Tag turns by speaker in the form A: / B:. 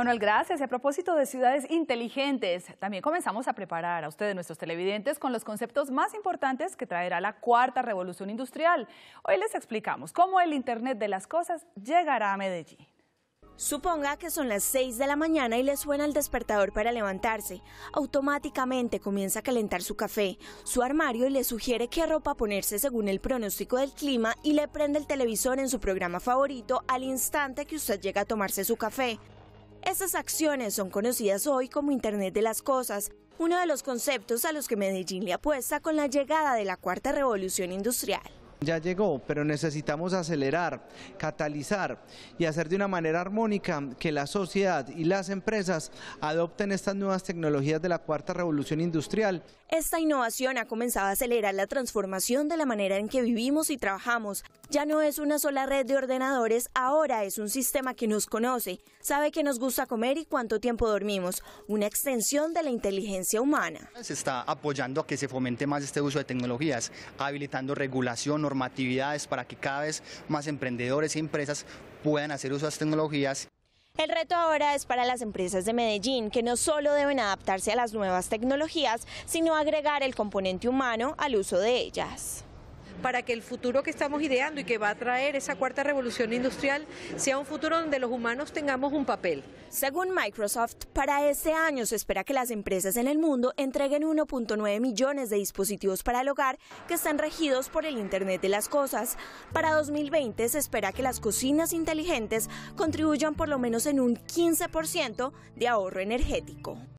A: Manuel, gracias. a propósito de ciudades inteligentes, también comenzamos a preparar a ustedes, nuestros televidentes, con los conceptos más importantes que traerá la cuarta revolución industrial. Hoy les
B: explicamos cómo el Internet de las Cosas llegará a Medellín. Suponga que son las 6 de la mañana y le suena el despertador para levantarse. Automáticamente comienza a calentar su café, su armario y le sugiere qué ropa ponerse según el pronóstico del clima y le prende el televisor en su programa favorito al instante que usted llega a tomarse su café. Esas acciones son conocidas hoy como Internet de las Cosas, uno de los conceptos a los que Medellín le apuesta con la llegada de la Cuarta Revolución Industrial.
C: Ya llegó, pero necesitamos acelerar, catalizar y hacer de una manera armónica que la sociedad y las empresas adopten estas nuevas tecnologías de la cuarta revolución industrial.
B: Esta innovación ha comenzado a acelerar la transformación de la manera en que vivimos y trabajamos. Ya no es una sola red de ordenadores, ahora es un sistema que nos conoce, sabe qué nos gusta comer y cuánto tiempo dormimos, una extensión de la inteligencia humana.
A: Se está apoyando a que se fomente más este uso de tecnologías, habilitando regulación para que cada vez más emprendedores y empresas puedan hacer uso de las tecnologías.
B: El reto ahora es para las empresas de Medellín, que no solo deben adaptarse a las nuevas tecnologías, sino agregar el componente humano al uso de ellas para que el futuro que estamos ideando y que va a traer esa cuarta revolución industrial sea un futuro donde los humanos tengamos un papel. Según Microsoft, para este año se espera que las empresas en el mundo entreguen 1.9 millones de dispositivos para el hogar que están regidos por el Internet de las Cosas. Para 2020 se espera que las cocinas inteligentes contribuyan por lo menos en un 15% de ahorro energético.